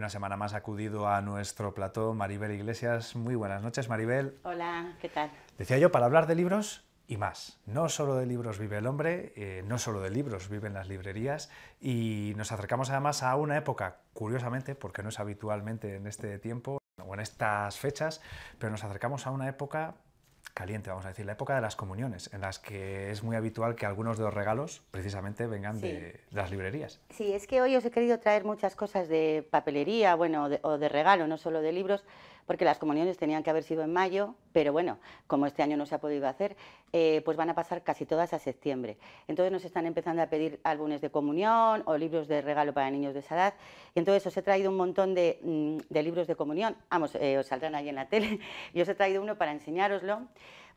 una semana más acudido a nuestro plató Maribel Iglesias. Muy buenas noches, Maribel. Hola, ¿qué tal? Decía yo, para hablar de libros y más. No solo de libros vive el hombre, eh, no solo de libros viven las librerías y nos acercamos además a una época, curiosamente, porque no es habitualmente en este tiempo o en estas fechas, pero nos acercamos a una época caliente, vamos a decir, la época de las comuniones, en las que es muy habitual que algunos de los regalos precisamente vengan de las librerías. Sí, es que hoy os he querido traer muchas cosas de papelería, bueno, o de regalo, no solo de libros, porque las comuniones tenían que haber sido en mayo, pero bueno, como este año no se ha podido hacer, eh, pues van a pasar casi todas a septiembre. Entonces nos están empezando a pedir álbumes de comunión o libros de regalo para niños de esa edad. Y entonces os he traído un montón de, mm, libros de comunión, vamos, eh, os saldrán ahí en la tele, y os he traído uno para enseñároslo.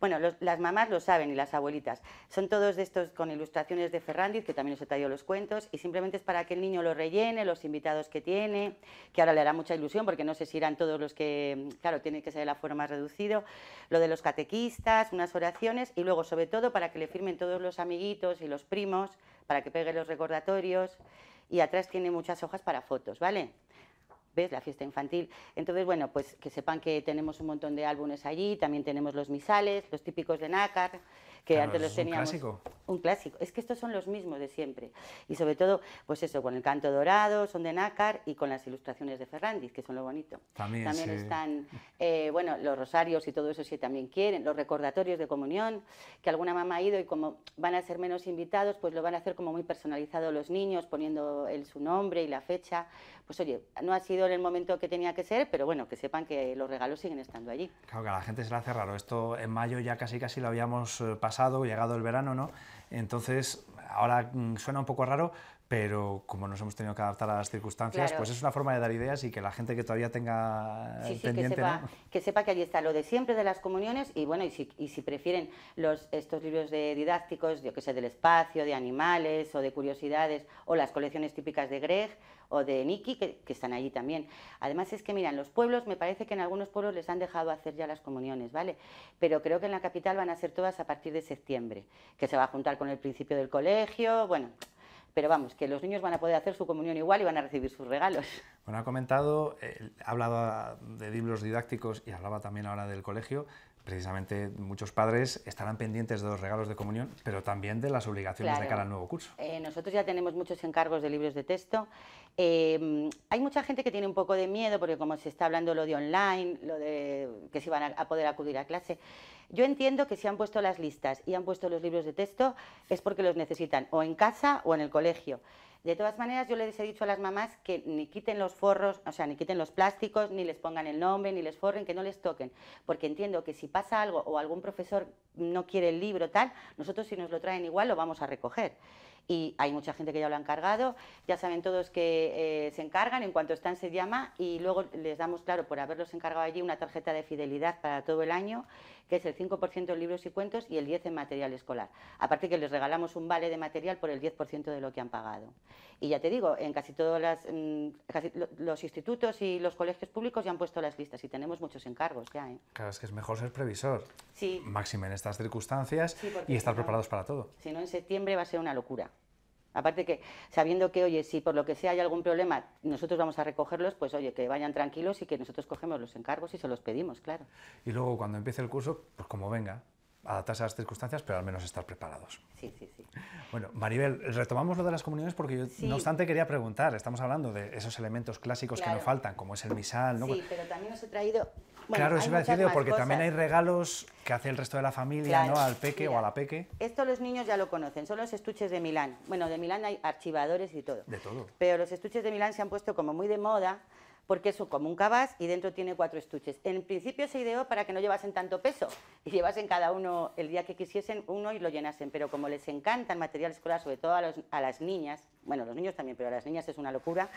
Bueno, las mamás lo saben y las abuelitas. Son todos de estos con ilustraciones de Ferrandiz, que también os he traído los cuentos, y simplemente es para que el niño lo rellene, los invitados que tiene, que ahora le hará mucha ilusión, porque no sé si irán todos los que, claro, tiene que ser la forma más reducido, lo de los catequistas, unas oraciones, y luego, sobre todo, para que le firmen todos los amiguitos y los primos, para que pegue los recordatorios, y atrás tiene muchas hojas para fotos, ¿vale? ¿Ves? La fiesta infantil. Entonces, bueno, pues que sepan que tenemos un montón de álbumes allí, también tenemos los misales, los típicos de nácar que antes los teníamos. Un clásico. Un clásico. Es que estos son los mismos de siempre. Y sobre todo, pues eso, con el canto dorado, son de nácar y con las ilustraciones de Ferrandiz, que son lo bonito. También, también están, eh, bueno, los rosarios y todo eso si también quieren, los recordatorios de comunión, que alguna mamá ha ido y como van a ser menos invitados, pues lo van a hacer como muy personalizado los niños, poniendo el, su nombre y la fecha. Pues oye, no ha sido en el momento que tenía que ser, pero bueno, que sepan que los regalos siguen estando allí. Claro que a la gente se la hace raro. Esto en mayo ya casi casi lo habíamos pasado eh, pasado, llegado el verano, ¿no? Entonces, ahora mm, suena un poco raro, pero como nos hemos tenido que adaptar a las circunstancias, pues es una forma de dar ideas y que la gente que todavía tenga sí, Que sepa, que allí está lo de siempre de las comuniones y bueno, y si, prefieren estos libros de didácticos, yo que sé, del espacio, de animales o de curiosidades, o las colecciones típicas de Greg o de Nicky, que, están allí también. Además es que, miran los pueblos, me parece que en algunos pueblos les han dejado hacer ya las comuniones, ¿vale? Pero creo que en la capital van a ser todas a partir de septiembre, que se va a juntar con el principio del colegio, bueno, pero vamos, que los niños van a poder hacer su comunión igual y van a recibir sus regalos. Bueno, ha comentado, ha eh, hablado de libros didácticos y hablaba también ahora del colegio. Precisamente muchos padres estarán pendientes de los regalos de comunión, pero también de las obligaciones de cara al nuevo curso. Eh, nosotros ya tenemos muchos encargos de libros de texto. Eh, hay mucha gente que tiene un poco de miedo porque como se está hablando lo de online, lo de que si van a poder acudir a clase, yo entiendo que si han puesto las listas y han puesto los libros de texto es porque los necesitan, o en casa o en el colegio. De todas maneras, yo les he dicho a las mamás que ni quiten los forros, o sea, ni quiten los plásticos, ni les pongan el nombre, ni les forren, que no les toquen. Porque entiendo que si pasa algo o algún profesor no quiere el libro, tal, nosotros si nos lo traen igual lo vamos a recoger y hay mucha gente que ya lo ha encargado. Ya saben todos que eh, se encargan, en cuanto están se llama y luego les damos, claro, por haberlos encargado allí, una tarjeta de fidelidad para todo el año, que es el 5% en libros y cuentos y el 10% en material escolar. Aparte que les regalamos un vale de material por el 10% de lo que han pagado. Y ya te digo, en casi todos mm, los institutos y los colegios públicos ya han puesto las listas y tenemos muchos encargos ya. ¿eh? Claro, es que es mejor ser previsor. Sí. Máximo en estas circunstancias y estar preparados para todo. Si no, en septiembre va a ser una locura. Aparte que sabiendo que, oye, si por lo que sea hay algún problema, nosotros vamos a recogerlos, pues oye, que vayan tranquilos y que nosotros cogemos los encargos y se los pedimos, claro. Y luego cuando empiece el curso, pues como venga, adaptarse a las circunstancias, pero al menos estar preparados. Sí, sí, sí. Bueno, Maribel, retomamos lo de las comuniones porque yo, no obstante, quería preguntar, estamos hablando de esos elementos clásicos que nos faltan, como es el misal, ¿no? Sí, pero también os he traído... claro, eso me ha porque también hay regalos que hace el resto de la familia, ¿no? Al peque o a la peque. Esto los niños ya lo conocen, son los estuches de Milán. Bueno, de Milán hay archivadores y todo. De todo. Pero los estuches de Milán se han puesto como muy de moda porque es como un cabas y dentro tiene cuatro estuches. En principio se ideó para que no llevasen tanto peso y llevasen cada uno el día que quisiesen uno y lo llenasen, pero como les encanta el material escolar, sobre todo a, las niñas, bueno, a los niños también, pero a las niñas es una locura,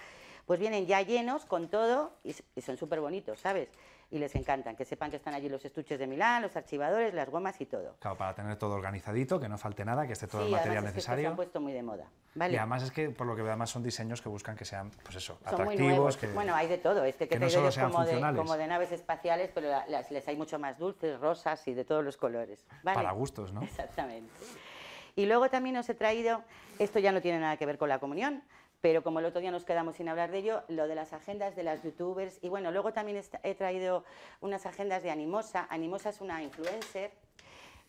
pues vienen ya llenos con todo y, y son súper bonitos, ¿sabes? y les encantan, que sepan que están allí los estuches de Milán, los archivadores, las gomas y todo. Claro, para tener todo organizadito, que no falte nada, que esté todo el material necesario. han puesto muy de moda. Y además es que por lo que veo además son diseños que buscan que sean, pues eso, atractivos. bueno, hay de todo. es este que, que te no como de, naves espaciales, pero les hay mucho más dulces, rosas y de todos los colores. Para gustos, ¿no? Exactamente. Y luego también os he traído, esto ya no tiene nada que ver con la comunión, pero como el otro día nos quedamos sin hablar de ello, lo de las agendas de las youtubers y bueno, luego también he traído unas agendas de Animosa. Animosa es una influencer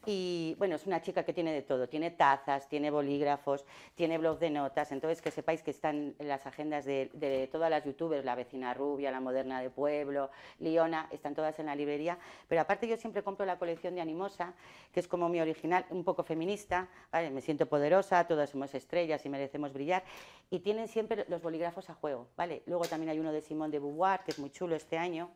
y bueno, es una chica que tiene de todo, tiene tazas, tiene bolígrafos, tiene blog de notas, entonces que sepáis que están las agendas de, todas las youtubers, la vecina rubia, la moderna de pueblo, Liona, están todas en la librería, pero aparte yo siempre compro la colección de Animosa, que es como mi original, un poco feminista, me siento poderosa, todas somos estrellas y merecemos brillar, y tienen siempre los bolígrafos a juego, ¿vale? Luego también hay uno de Simón de Beauvoir, que es muy chulo este año,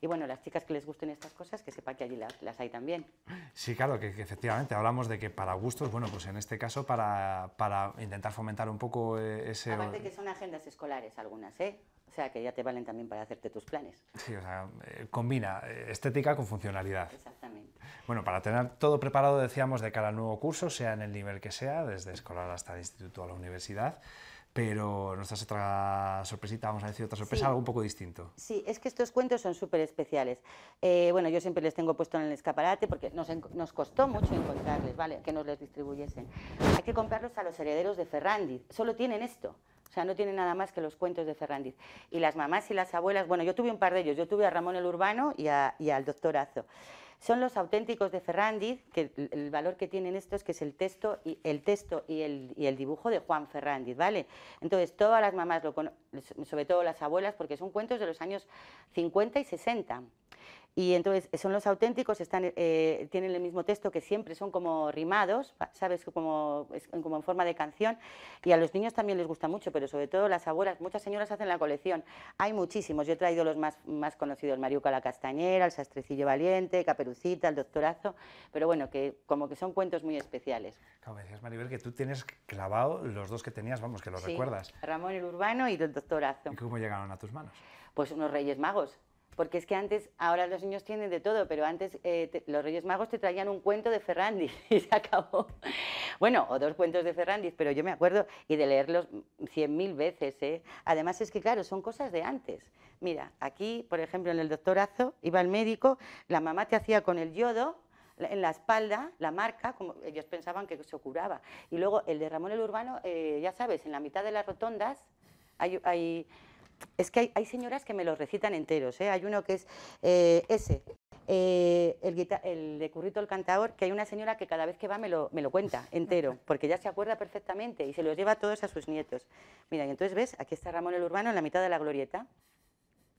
y bueno, las chicas que les gusten estas cosas, que sepa que allí las, hay también. Sí, claro, que, efectivamente hablamos de que para gustos, bueno, pues en este caso para, para intentar fomentar un poco eh, ese... Aparte que son agendas escolares algunas, ¿eh? O sea, que ya te valen también para hacerte tus planes. Sí, o sea, eh, combina eh, estética con funcionalidad. Exactamente. Bueno, para tener todo preparado, decíamos, de cara al nuevo curso, sea en el nivel que sea, desde escolar hasta el instituto a la universidad, pero nuestra otra sorpresita, vamos a decir otra sorpresa, algo un poco distinto. Sí, es que estos cuentos son súper especiales. Eh, bueno, yo siempre les tengo puesto en el escaparate porque nos, costó mucho encontrarles, ¿vale? Que nos les distribuyesen. Hay que comprarlos a los herederos de Ferrandiz, solo tienen esto. O sea, no tienen nada más que los cuentos de Ferrandiz. Y las mamás y las abuelas, bueno, yo tuve un par de ellos, yo tuve a Ramón el Urbano y, y al doctor Azo son los auténticos de Ferrandiz, que el valor que tienen estos que es el texto y el texto y el, el dibujo de Juan Ferrandiz, ¿vale? Entonces, todas las mamás lo sobre todo las abuelas porque son cuentos de los años 50 y 60. Y entonces eh, son los auténticos, están, eh, tienen el mismo texto que siempre, son como rimados, ¿sabes? Como, como en forma de canción. Y a los niños también les gusta mucho, pero sobre todo las abuelas, muchas señoras hacen la colección. Hay muchísimos, yo he traído los más, más conocidos, Mariuca la Castañera, el Sastrecillo Valiente, Caperucita, el Doctorazo, pero bueno, que como que son cuentos muy especiales. Como decías Maribel, que tú tienes clavado los dos que tenías, vamos, que los sí, recuerdas. Ramón el Urbano y el Doctorazo. ¿Y cómo llegaron a tus manos? Pues unos Reyes Magos. Porque es que antes, ahora los niños tienen de todo, pero antes eh, los Reyes Magos te traían un cuento de Ferrandis y se acabó. Bueno, o dos cuentos de Ferrandis, pero yo me acuerdo y de leerlos cien mil veces. ¿eh? Además es que, claro, son cosas de antes. Mira, aquí, por ejemplo, en el doctorazo, iba el médico, la mamá te hacía con el yodo en la espalda, la marca, como ellos pensaban que se curaba. Y luego el de Ramón el Urbano, eh, ya sabes, en la mitad de las rotondas hay es que hay, señoras que me los recitan enteros. ¿eh? Hay uno que es eh, ese, eh, el, de Currito el Cantador, que hay una señora que cada vez que va me lo, cuenta entero, porque ya se acuerda perfectamente y se los lleva a todos a sus nietos. Mira, y entonces ves, aquí está Ramón el Urbano en la mitad de la glorieta,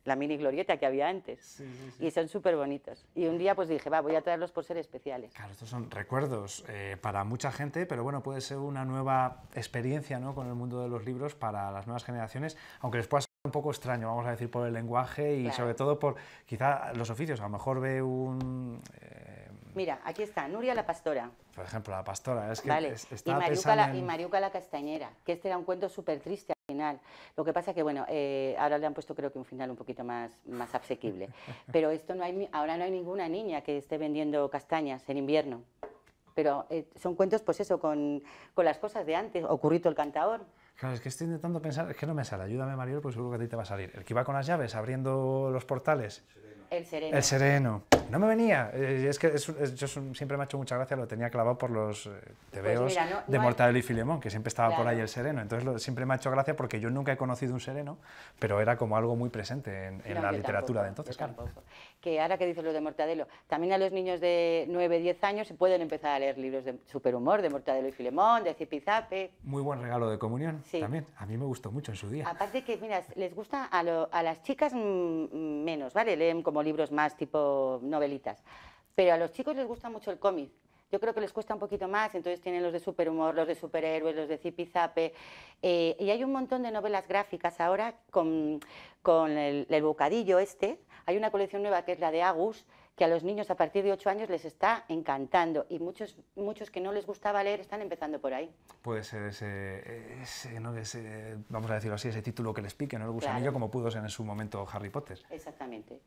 la mini glorieta que había antes. Y son súper bonitos. Y un día pues dije, va, voy a traerlos por ser especiales. Claro, estos son recuerdos para mucha gente, pero bueno, puede ser una nueva experiencia ¿no? con el mundo de los libros para las nuevas generaciones, aunque les pueda un poco extraño, vamos a decir, por el lenguaje y sobre todo por quizá los oficios. A lo mejor ve un... Eh, Mira, aquí está, Nuria la Pastora. Por ejemplo, la Pastora, es que... y, Mariuca la, y Mariuca la Castañera, que este era un cuento súper triste al final. Lo que pasa que, bueno, eh, ahora le han puesto creo que un final un poquito más, más asequible. Pero esto no hay, ahora no hay ninguna niña que esté vendiendo castañas en invierno. Pero eh, son cuentos, pues eso, con, con las cosas de antes, ocurrido el Cantador. Claro, es que estoy intentando pensar, es que no me sale. Ayúdame, Mariel, pues seguro que a ti te va a salir. El que iba con las llaves abriendo los portales. El sereno. El sereno. No me venía. Eh, es que yo siempre me ha hecho mucha gracia, lo tenía clavado por los eh, tebeos pues de Mortadelo y Filemón, que siempre estaba por ahí el sereno. Entonces siempre me ha hecho gracia porque yo nunca he conocido un sereno, pero era como algo muy presente en, la literatura de entonces que ahora que dices lo de Mortadelo, también a los niños de 9, 10 años se pueden empezar a leer libros de superhumor, de Mortadelo y Filemón, de Zipizape. Muy buen regalo de comunión también. A mí me gustó mucho en su día. Aparte que, mira, les gusta a, a las chicas menos, ¿vale? Leen como libros más tipo novelitas. Pero a los chicos les gusta mucho el cómic yo creo que les cuesta un poquito más, entonces tienen los de superhumor, los de superhéroes, los de zipizape, eh, y hay un montón de novelas gráficas ahora con, el, el bocadillo este, hay una colección nueva que es la de Agus, que a los niños a partir de 8 años les está encantando y muchos, muchos que no les gustaba leer están empezando por ahí. Puede ser ese, ¿no? vamos a decirlo así, ese título que les pique, ¿no? El gusanillo claro. como pudo ser en su momento Harry Potter. Exactamente.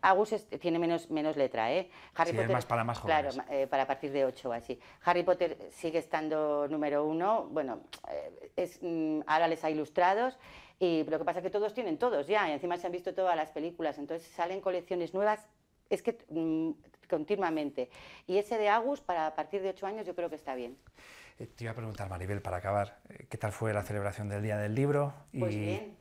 Agus tiene menos, menos letra, ¿eh? Harry Potter, para más jóvenes. Claro, eh, para partir de 8 así. Harry Potter sigue estando número uno, bueno, eh, es, mm, ahora les ha ilustrados. Y lo que pasa es que todos tienen todos ya, y encima se han visto todas las películas, entonces salen colecciones nuevas es que mm, continuamente. Y ese de Agus, para a partir de ocho años, yo creo que está bien. Eh, te iba a preguntar, Maribel, para acabar, eh, ¿qué tal fue la celebración del Día del Libro? Pues bien.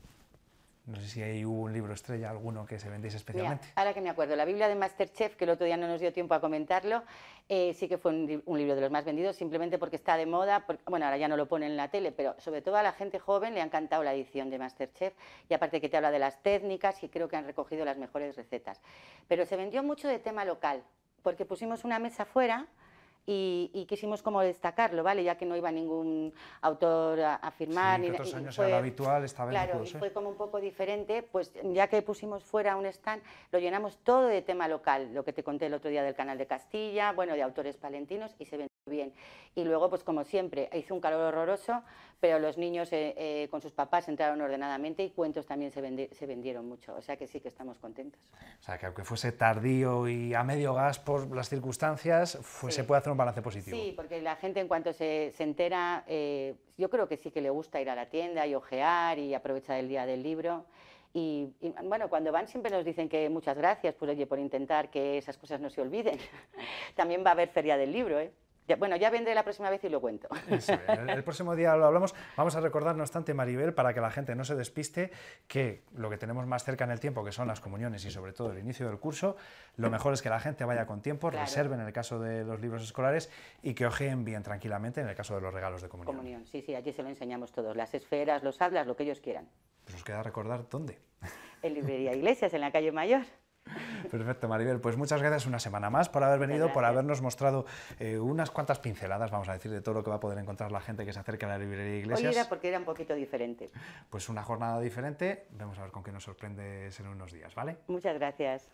No sé si hay un libro estrella, alguno que se vendiese especialmente. ahora que me acuerdo, la Biblia de Masterchef, que el otro día no nos dio tiempo a comentarlo, eh, sí que fue un, libro de los más vendidos, simplemente porque está de moda. bueno, ahora ya no lo ponen en la tele, pero sobre todo a la gente joven le ha encantado la edición de Masterchef. Y aparte que te habla de las técnicas y creo que han recogido las mejores recetas. Pero se vendió mucho de tema local, porque pusimos una mesa fuera y, quisimos como destacarlo, ¿vale? Ya que no iba ningún autor a, firmar. y otros años fue, era lo habitual, esta vez Claro, y ¿eh? fue como un poco diferente, pues ya que pusimos fuera un stand, lo llenamos todo de tema local, lo que te conté el otro día del Canal de Castilla, bueno, de autores palentinos, y se bien. Y luego, pues como siempre, hizo un calor horroroso, pero los niños eh, eh, con sus papás entraron ordenadamente y cuentos también se, se, vendieron mucho. O sea que sí que estamos contentos. O sea que aunque fuese tardío y a medio gas por las circunstancias, se puede hacer un balance positivo. Sí, porque la gente en cuanto se, se entera, eh, yo creo que sí que le gusta ir a la tienda y ojear y aprovechar el día del libro. Y, bueno, cuando van siempre nos dicen que muchas gracias, pues oye, por intentar que esas cosas no se olviden. También va a haber feria del libro, ¿eh? bueno, ya vendré la próxima vez y lo cuento. el, próximo día lo hablamos. Vamos a recordar, no obstante, Maribel, para que la gente no se despiste, que lo que tenemos más cerca en el tiempo, que son las comuniones y sobre todo el inicio del curso, lo mejor es que la gente vaya con tiempo, reserven en el caso de los libros escolares y que ojeen bien tranquilamente en el caso de los regalos de comunión. Comunión, sí, sí, allí se lo enseñamos todos, las esferas, los atlas, lo que ellos quieran. Pues nos queda recordar dónde. En Librería Iglesias, en la calle Mayor. Perfecto, Maribel. Pues muchas gracias una semana más por haber venido, por habernos mostrado eh, unas cuantas pinceladas, vamos a decir, de todo lo que va a poder encontrar la gente que se acerca a la librería Iglesias. Hoy era porque era un poquito diferente. Pues una jornada diferente. Vamos a ver con qué nos sorprendes en unos días, ¿vale? Muchas gracias.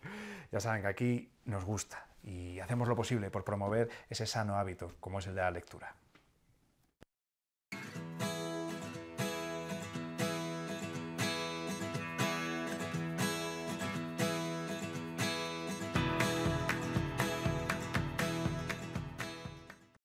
Ya saben que aquí nos gusta y hacemos lo posible por promover ese sano hábito como es el de la lectura.